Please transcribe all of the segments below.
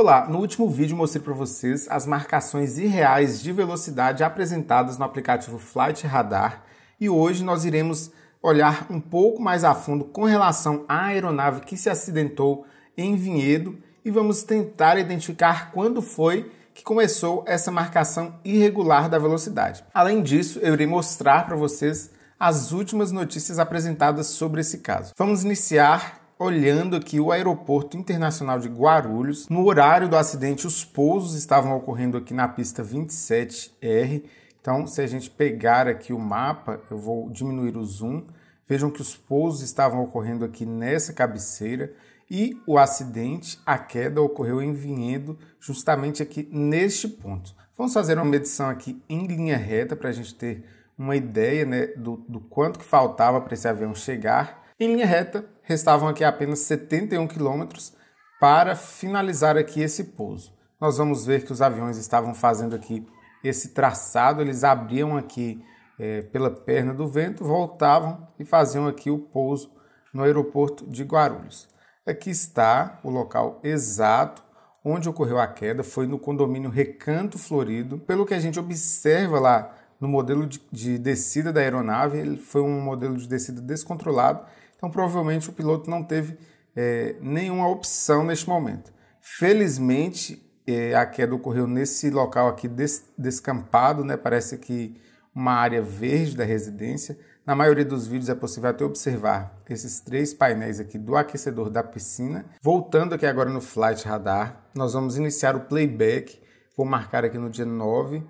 Olá, no último vídeo mostrei para vocês as marcações irreais de velocidade apresentadas no aplicativo Flight Radar e hoje nós iremos olhar um pouco mais a fundo com relação à aeronave que se acidentou em Vinhedo e vamos tentar identificar quando foi que começou essa marcação irregular da velocidade. Além disso, eu irei mostrar para vocês as últimas notícias apresentadas sobre esse caso. Vamos iniciar olhando aqui o Aeroporto Internacional de Guarulhos. No horário do acidente, os pousos estavam ocorrendo aqui na pista 27R. Então, se a gente pegar aqui o mapa, eu vou diminuir o zoom. Vejam que os pousos estavam ocorrendo aqui nessa cabeceira e o acidente, a queda ocorreu em Vinhedo, justamente aqui neste ponto. Vamos fazer uma medição aqui em linha reta para a gente ter uma ideia né, do, do quanto que faltava para esse avião chegar em linha reta, restavam aqui apenas 71 quilômetros para finalizar aqui esse pouso. Nós vamos ver que os aviões estavam fazendo aqui esse traçado, eles abriam aqui é, pela perna do vento, voltavam e faziam aqui o pouso no aeroporto de Guarulhos. Aqui está o local exato onde ocorreu a queda, foi no condomínio Recanto Florido. Pelo que a gente observa lá no modelo de, de descida da aeronave, ele foi um modelo de descida descontrolado então, provavelmente o piloto não teve é, nenhuma opção neste momento. Felizmente, é, a queda ocorreu nesse local aqui des, descampado, né? Parece que uma área verde da residência. Na maioria dos vídeos é possível até observar esses três painéis aqui do aquecedor da piscina. Voltando aqui agora no Flight Radar, nós vamos iniciar o playback. Vou marcar aqui no dia 9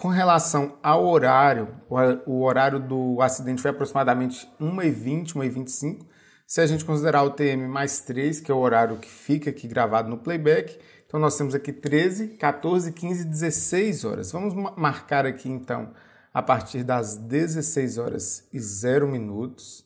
com relação ao horário, o horário do acidente foi aproximadamente 1h20, 1h25. Se a gente considerar o TM mais 3, que é o horário que fica aqui gravado no playback, então nós temos aqui 13, 14, 15, 16 horas. Vamos marcar aqui então a partir das 16 horas e 0 minutos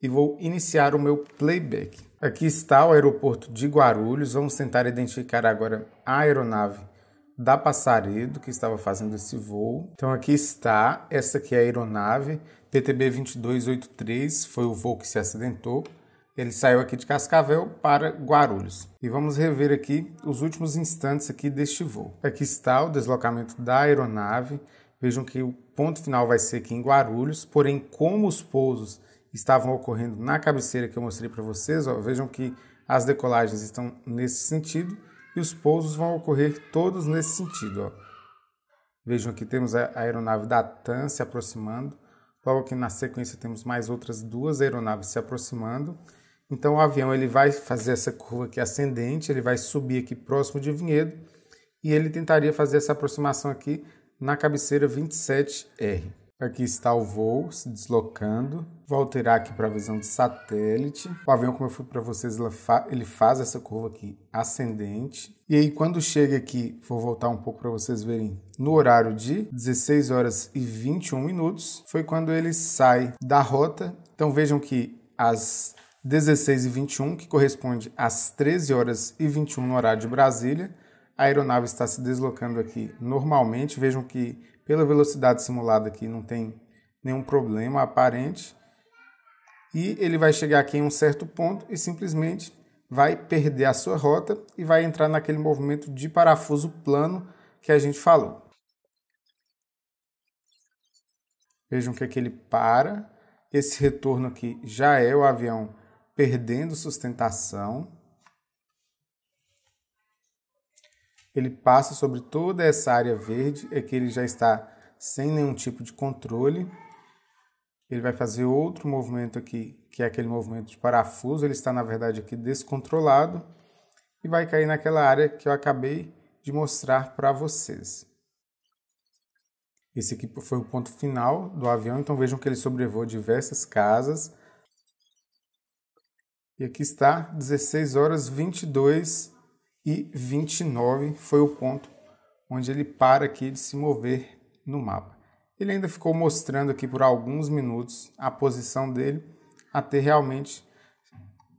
e vou iniciar o meu playback. Aqui está o aeroporto de Guarulhos. Vamos tentar identificar agora a aeronave da Passaredo, que estava fazendo esse voo. Então aqui está, essa que é a aeronave, PTB 2283, foi o voo que se acidentou. Ele saiu aqui de Cascavel para Guarulhos. E vamos rever aqui os últimos instantes aqui deste voo. Aqui está o deslocamento da aeronave. Vejam que o ponto final vai ser aqui em Guarulhos, porém como os pousos estavam ocorrendo na cabeceira que eu mostrei para vocês, ó, vejam que as decolagens estão nesse sentido e os pousos vão ocorrer todos nesse sentido. Ó. Vejam que temos a aeronave da TAM se aproximando, logo aqui na sequência temos mais outras duas aeronaves se aproximando. Então o avião ele vai fazer essa curva aqui ascendente, ele vai subir aqui próximo de Vinhedo e ele tentaria fazer essa aproximação aqui na cabeceira 27R. Aqui está o voo se deslocando. Vou alterar aqui para a visão de satélite. O avião, como eu fui para vocês, ele faz essa curva aqui ascendente. E aí, quando chega aqui, vou voltar um pouco para vocês verem. No horário de 16 horas e 21 minutos, foi quando ele sai da rota. Então vejam que às 16 e 21, que corresponde às 13 horas e 21 no horário de Brasília. A aeronave está se deslocando aqui normalmente. Vejam que pela velocidade simulada aqui não tem nenhum problema aparente. E ele vai chegar aqui em um certo ponto e simplesmente vai perder a sua rota e vai entrar naquele movimento de parafuso plano que a gente falou. Vejam que aqui é ele para. Esse retorno aqui já é o avião perdendo sustentação. ele passa sobre toda essa área verde, é que ele já está sem nenhum tipo de controle. Ele vai fazer outro movimento aqui, que é aquele movimento de parafuso, ele está na verdade aqui descontrolado e vai cair naquela área que eu acabei de mostrar para vocês. Esse aqui foi o ponto final do avião, então vejam que ele sobrevoa diversas casas. E aqui está, 16 horas 22 e 29 foi o ponto onde ele para aqui de se mover no mapa. Ele ainda ficou mostrando aqui por alguns minutos a posição dele até realmente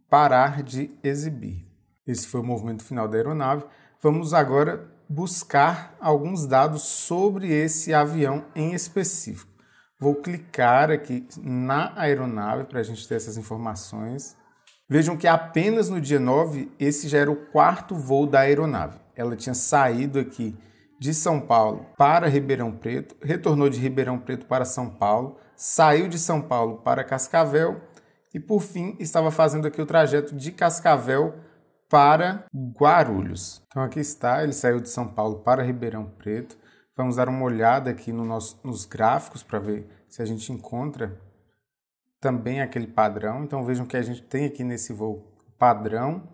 parar de exibir. Esse foi o movimento final da aeronave. Vamos agora buscar alguns dados sobre esse avião em específico. Vou clicar aqui na aeronave para a gente ter essas informações. Vejam que apenas no dia 9, esse já era o quarto voo da aeronave. Ela tinha saído aqui de São Paulo para Ribeirão Preto, retornou de Ribeirão Preto para São Paulo, saiu de São Paulo para Cascavel e, por fim, estava fazendo aqui o trajeto de Cascavel para Guarulhos. Então aqui está, ele saiu de São Paulo para Ribeirão Preto. Vamos dar uma olhada aqui no nosso, nos gráficos para ver se a gente encontra também aquele padrão. Então vejam que a gente tem aqui nesse voo padrão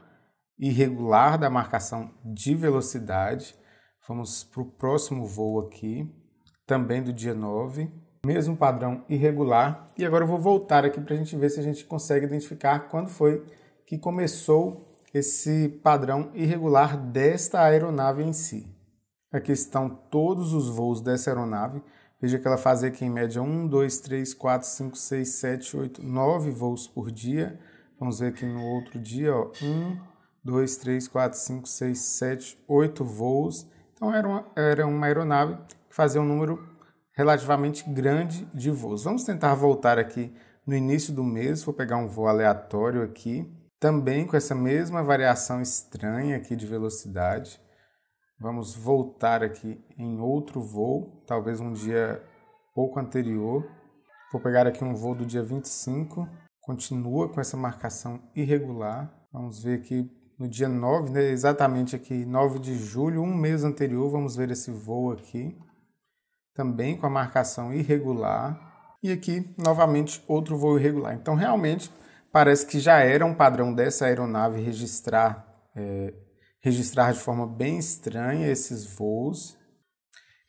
irregular da marcação de velocidade. Vamos para o próximo voo aqui, também do dia 9, mesmo padrão irregular. E agora eu vou voltar aqui para a gente ver se a gente consegue identificar quando foi que começou esse padrão irregular desta aeronave em si. Aqui estão todos os voos dessa aeronave. Veja que ela fazia aqui em média 1, 2, 3, 4, 5, 6, 7, 8, 9 voos por dia. Vamos ver aqui no outro dia, ó, 1, 2, 3, 4, 5, 6, 7, 8 voos. Então era uma, era uma aeronave que fazia um número relativamente grande de voos. Vamos tentar voltar aqui no início do mês, vou pegar um voo aleatório aqui, também com essa mesma variação estranha aqui de velocidade. Vamos voltar aqui em outro voo, talvez um dia pouco anterior. Vou pegar aqui um voo do dia 25. Continua com essa marcação irregular. Vamos ver aqui no dia 9, né? exatamente aqui, 9 de julho, um mês anterior, vamos ver esse voo aqui. Também com a marcação irregular. E aqui, novamente, outro voo irregular. Então, realmente, parece que já era um padrão dessa aeronave registrar é, registrar de forma bem estranha esses voos.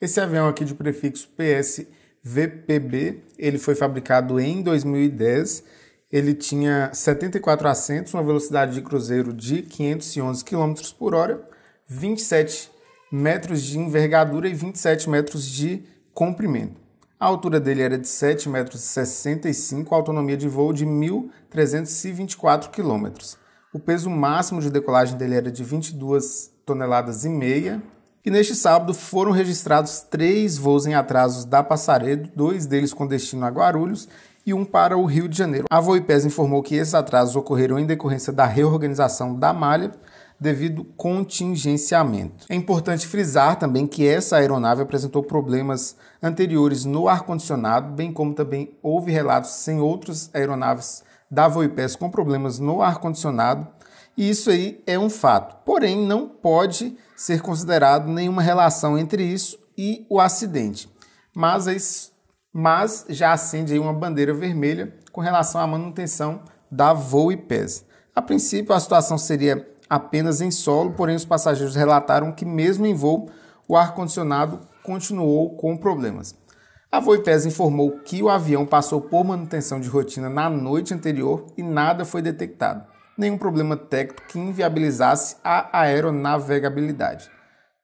Esse avião aqui de prefixo PSVPB, ele foi fabricado em 2010. Ele tinha 74 assentos, uma velocidade de cruzeiro de 511 km por hora, 27 metros de envergadura e 27 metros de comprimento. A altura dele era de 7,65 metros, a autonomia de voo de 1.324 quilômetros. O peso máximo de decolagem dele era de 22 toneladas e meia. E neste sábado foram registrados três voos em atrasos da Passaredo, dois deles com destino a Guarulhos e um para o Rio de Janeiro. A Voipes informou que esses atrasos ocorreram em decorrência da reorganização da malha devido contingenciamento. É importante frisar também que essa aeronave apresentou problemas anteriores no ar-condicionado, bem como também houve relatos em outras aeronaves da Voipes com problemas no ar-condicionado, e isso aí é um fato. Porém, não pode ser considerado nenhuma relação entre isso e o acidente. Mas, é mas já acende aí uma bandeira vermelha com relação à manutenção da Voipes. A princípio, a situação seria apenas em solo, porém os passageiros relataram que mesmo em voo, o ar-condicionado continuou com problemas. A Voipes informou que o avião passou por manutenção de rotina na noite anterior e nada foi detectado, nenhum problema técnico que inviabilizasse a aeronavegabilidade.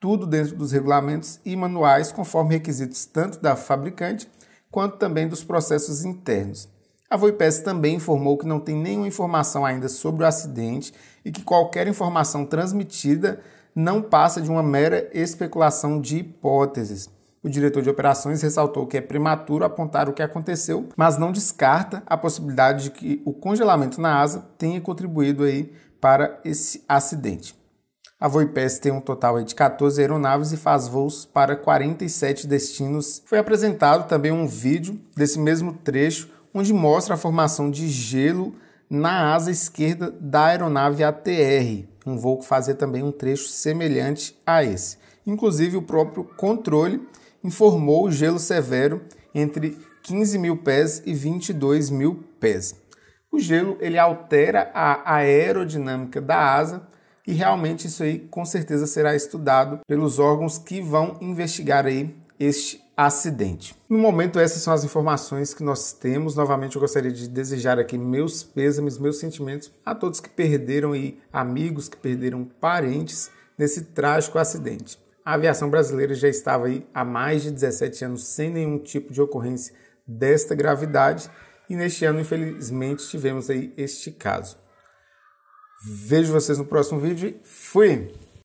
Tudo dentro dos regulamentos e manuais, conforme requisitos tanto da fabricante quanto também dos processos internos. A Voipes também informou que não tem nenhuma informação ainda sobre o acidente e que qualquer informação transmitida não passa de uma mera especulação de hipóteses. O diretor de operações ressaltou que é prematuro apontar o que aconteceu, mas não descarta a possibilidade de que o congelamento na asa tenha contribuído aí para esse acidente. A Voipes tem um total de 14 aeronaves e faz voos para 47 destinos. Foi apresentado também um vídeo desse mesmo trecho onde mostra a formação de gelo na asa esquerda da aeronave ATR, um voo que fazia também um trecho semelhante a esse. Inclusive, o próprio controle informou o gelo severo entre 15 mil pés e 22 mil pés. O gelo ele altera a aerodinâmica da asa e realmente isso aí com certeza será estudado pelos órgãos que vão investigar aí este acidente. No momento, essas são as informações que nós temos. Novamente, eu gostaria de desejar aqui meus pêsames, meus sentimentos a todos que perderam e amigos que perderam parentes nesse trágico acidente. A aviação brasileira já estava aí há mais de 17 anos sem nenhum tipo de ocorrência desta gravidade e neste ano, infelizmente, tivemos aí este caso. Vejo vocês no próximo vídeo. Fui!